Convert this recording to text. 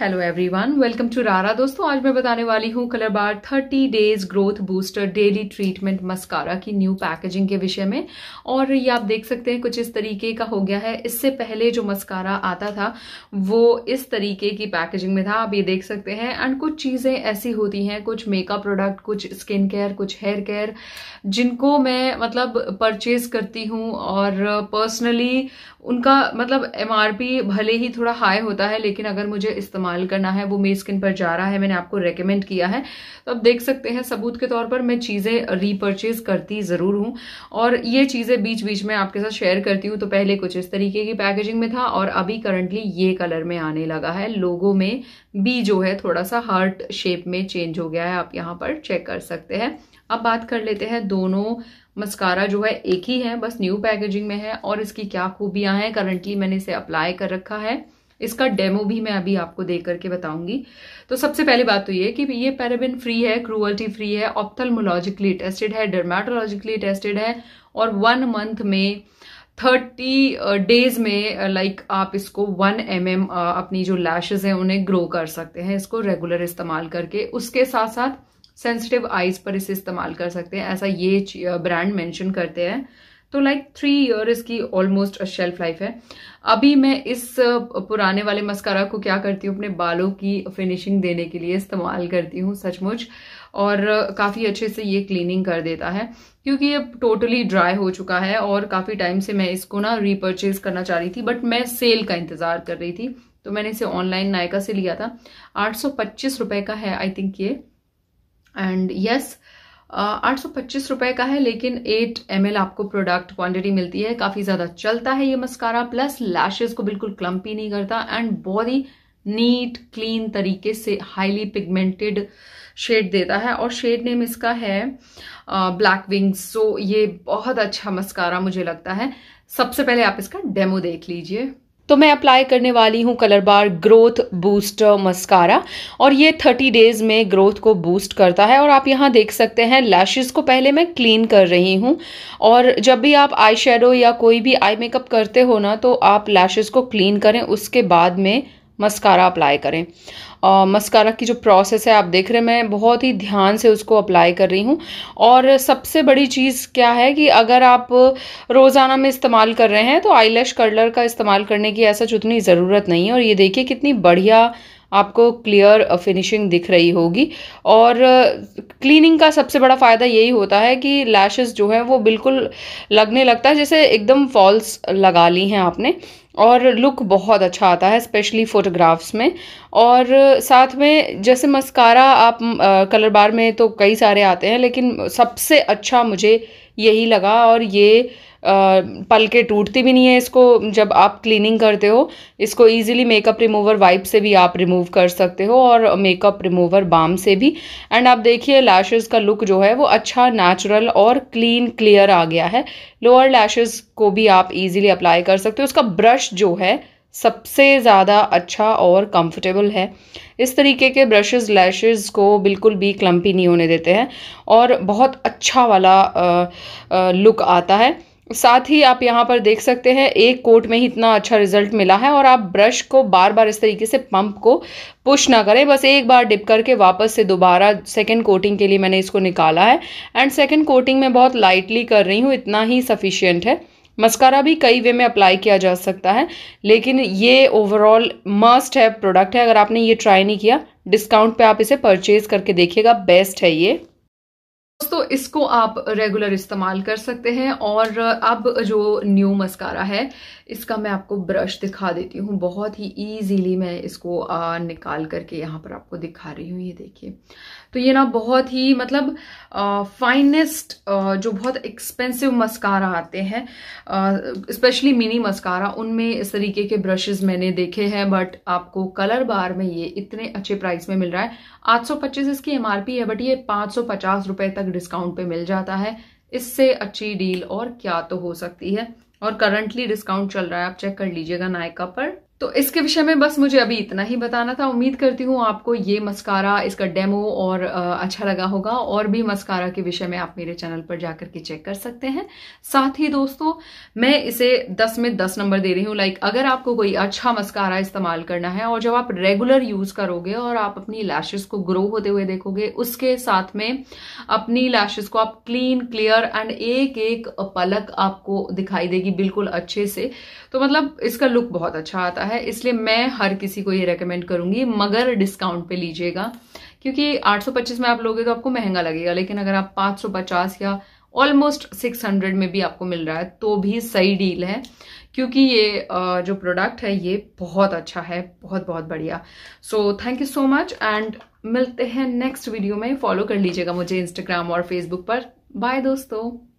hello everyone welcome to रारा दोस्तों आज मैं बताने वाली हूँ colour bar 30 days growth booster daily treatment mascara की न्यू पैकेजिंग के विषय में और ये आप देख सकते हैं कुछ इस तरीके का हो गया है इससे पहले जो मस्कारा आता था वो इस तरीके की पैकेजिंग में था आप ये देख सकते हैं एंड कुछ चीज़ें ऐसी होती हैं कुछ मेकअप प्रोडक्ट कुछ स्किन केयर कुछ हेयर केयर जिनको मैं मतलब परचेज करती हूँ और पर्सनली उनका मतलब एम भले ही थोड़ा हाई होता है लेकिन अगर मुझे इस्तेमाल इस्तेमाल करना है वो मेरी स्किन पर जा रहा है मैंने आपको रिकमेंड किया है तो आप देख सकते हैं सबूत के तौर पर मैं चीज़ें रीपर्चेज करती ज़रूर हूँ और ये चीज़ें बीच बीच में आपके साथ शेयर करती हूँ तो पहले कुछ इस तरीके की पैकेजिंग में था और अभी करंटली ये कलर में आने लगा है लोगों में बी जो है थोड़ा सा हार्ट शेप में चेंज हो गया है आप यहाँ पर चेक कर सकते हैं अब बात कर लेते हैं दोनों मस्कारा जो है एक ही है बस न्यू पैकेजिंग में है और इसकी क्या खूबियां हैं करंटली मैंने इसे अप्लाई कर रखा है इसका डेमो भी मैं अभी आपको दे करके बताऊंगी तो सबसे पहले बात तो ये कि ये पैराबिन फ्री है क्रूअल्टी फ्री है ऑप्थलमोलॉजिकली टेस्टेड है डर्माटोलॉजिकली टेस्टेड है और वन मंथ में थर्टी डेज में लाइक आप इसको वन एम एम अपनी जो लैशेज हैं उन्हें ग्रो कर सकते हैं इसको रेगुलर इस्तेमाल करके उसके साथ साथ सेंसिटिव आइज पर इसे इस्तेमाल कर सकते हैं ऐसा ये ब्रांड मेंशन करते हैं तो लाइक थ्री ईयर इसकी ऑलमोस्ट शेल्फ लाइफ है अभी मैं इस पुराने वाले मस्कारा को क्या करती हूँ अपने बालों की फिनिशिंग देने के लिए इस्तेमाल करती हूँ सचमुच और काफ़ी अच्छे से ये क्लीनिंग कर देता है क्योंकि ये टोटली ड्राई हो चुका है और काफ़ी टाइम से मैं इसको ना रीपर्चेज करना चाह रही थी बट मैं सेल का इंतज़ार कर रही थी तो मैंने इसे ऑनलाइन नायका से लिया था आठ सौ का है आई थिंक ये एंड यस yes, आठ सौ पच्चीस रुपए का है लेकिन 8 एम आपको प्रोडक्ट क्वांटिटी मिलती है काफ़ी ज़्यादा चलता है ये मस्कारा प्लस लैशेज़ को बिल्कुल क्लम्पी नहीं करता एंड बहुत ही नीट क्लीन तरीके से हाईली पिगमेंटेड शेड देता है और शेड नेम इसका है ब्लैक विंग्स सो ये बहुत अच्छा मस्कारा मुझे लगता है सबसे पहले आप इसका डेमो देख लीजिए तो मैं अप्लाई करने वाली हूँ colour bar growth booster mascara और ये थर्टी डेज़ में ग्रोथ को बूस्ट करता है और आप यहाँ देख सकते हैं लैशेस को पहले मैं क्लीन कर रही हूँ और जब भी आप आई शेडो या कोई भी आई मेकअप करते हो ना तो आप लैशेस को क्लीन करें उसके बाद में मस्कारा अप्लाई करें और मस्कारा की जो प्रोसेस है आप देख रहे हैं मैं बहुत ही ध्यान से उसको अप्लाई कर रही हूँ और सबसे बड़ी चीज़ क्या है कि अगर आप रोज़ाना में इस्तेमाल कर रहे हैं तो आईलैश कर्लर का इस्तेमाल करने की ऐसा उतनी ज़रूरत नहीं है और ये देखिए कितनी बढ़िया आपको क्लियर फिनिशिंग दिख रही होगी और क्लीनिंग का सबसे बड़ा फ़ायदा यही होता है कि लैशेस जो है वो बिल्कुल लगने लगता है जैसे एकदम फॉल्स लगा ली हैं आपने और लुक बहुत अच्छा आता है स्पेशली फ़ोटोग्राफ्स में और साथ में जैसे मस्कारा आप आ, कलर बार में तो कई सारे आते हैं लेकिन सबसे अच्छा मुझे यही लगा और ये पल के टूटती भी नहीं है इसको जब आप क्लीनिंग करते हो इसको ईजिली मेकअप रिमूवर वाइप से भी आप रिमूव कर सकते हो और मेकअप रिमूवर बाम से भी एंड आप देखिए लैशेज़ का लुक जो है वो अच्छा नेचुरल और क्लीन क्लियर आ गया है लोअर लैशेज़ को भी आप ईजिली अप्लाई कर सकते हो उसका ब्रश जो है सबसे ज़्यादा अच्छा और कंफर्टेबल है इस तरीके के ब्रशेस लैशेस को बिल्कुल भी क्लम्पी नहीं होने देते हैं और बहुत अच्छा वाला लुक आता है साथ ही आप यहाँ पर देख सकते हैं एक कोट में ही इतना अच्छा रिजल्ट मिला है और आप ब्रश को बार बार इस तरीके से पंप को पुश ना करें बस एक बार डिप करके वापस से दोबारा सेकंड कोटिंग के लिए मैंने इसको निकाला है एंड सेकंड कोटिंग में बहुत लाइटली कर रही हूँ इतना ही सफिशियंट है मस्कारा भी कई वे में अप्लाई किया जा सकता है लेकिन ये ओवरऑल मस्ट है प्रोडक्ट है अगर आपने ये ट्राई नहीं किया डिस्काउंट पे आप इसे परचेज़ करके देखिएगा बेस्ट है ये दोस्तों इसको आप रेगुलर इस्तेमाल कर सकते हैं और अब जो न्यू मस्कारा है इसका मैं आपको ब्रश दिखा देती हूँ बहुत ही ईजीली मैं इसको आ, निकाल करके यहाँ पर आपको दिखा रही हूँ ये देखिए तो ये ना बहुत ही मतलब फाइनेस्ट जो बहुत एक्सपेंसिव मस्कारा आते हैं स्पेशली मिनी मस्कारा उनमें इस तरीके के ब्रशेस मैंने देखे हैं बट आपको कलर बार में ये इतने अच्छे प्राइस में मिल रहा है आठ इसकी एम है बट ये पाँच रुपए तक डिस्काउंट पर मिल जाता है इससे अच्छी डील और क्या तो हो सकती है और करंटली डिस्काउंट चल रहा है आप चेक कर लीजिएगा नायका पर तो इसके विषय में बस मुझे अभी इतना ही बताना था उम्मीद करती हूँ आपको ये मस्कारा इसका डेमो और अच्छा लगा होगा और भी मस्कारा के विषय में आप मेरे चैनल पर जाकर के चेक कर सकते हैं साथ ही दोस्तों मैं इसे 10 में 10 नंबर दे रही हूँ लाइक अगर आपको कोई अच्छा मस्कारा इस्तेमाल करना है और जब आप रेगुलर यूज़ करोगे और आप अपनी लैशेज को ग्रो होते हुए देखोगे उसके साथ में अपनी लैशेज को आप क्लीन क्लियर एंड एक एक पलक आपको दिखाई देगी बिल्कुल अच्छे से तो मतलब इसका लुक बहुत अच्छा आता है है इसलिए मैं हर किसी को ये रेकमेंड करूंगी मगर डिस्काउंट पे लीजिएगा क्योंकि 825 में आप लोगे तो आपको महंगा लगेगा लेकिन अगर आप 550 या ऑलमोस्ट 600 में भी आपको मिल रहा है तो भी सही डील है क्योंकि ये जो प्रोडक्ट है ये बहुत अच्छा है बहुत बहुत बढ़िया so thank you so much and मिलते हैं नेक्स्ट वीडियो में फॉलो कर लीजिएगा मुझे इंस्टाग्राम और फेसबुक पर बाय दोस्तों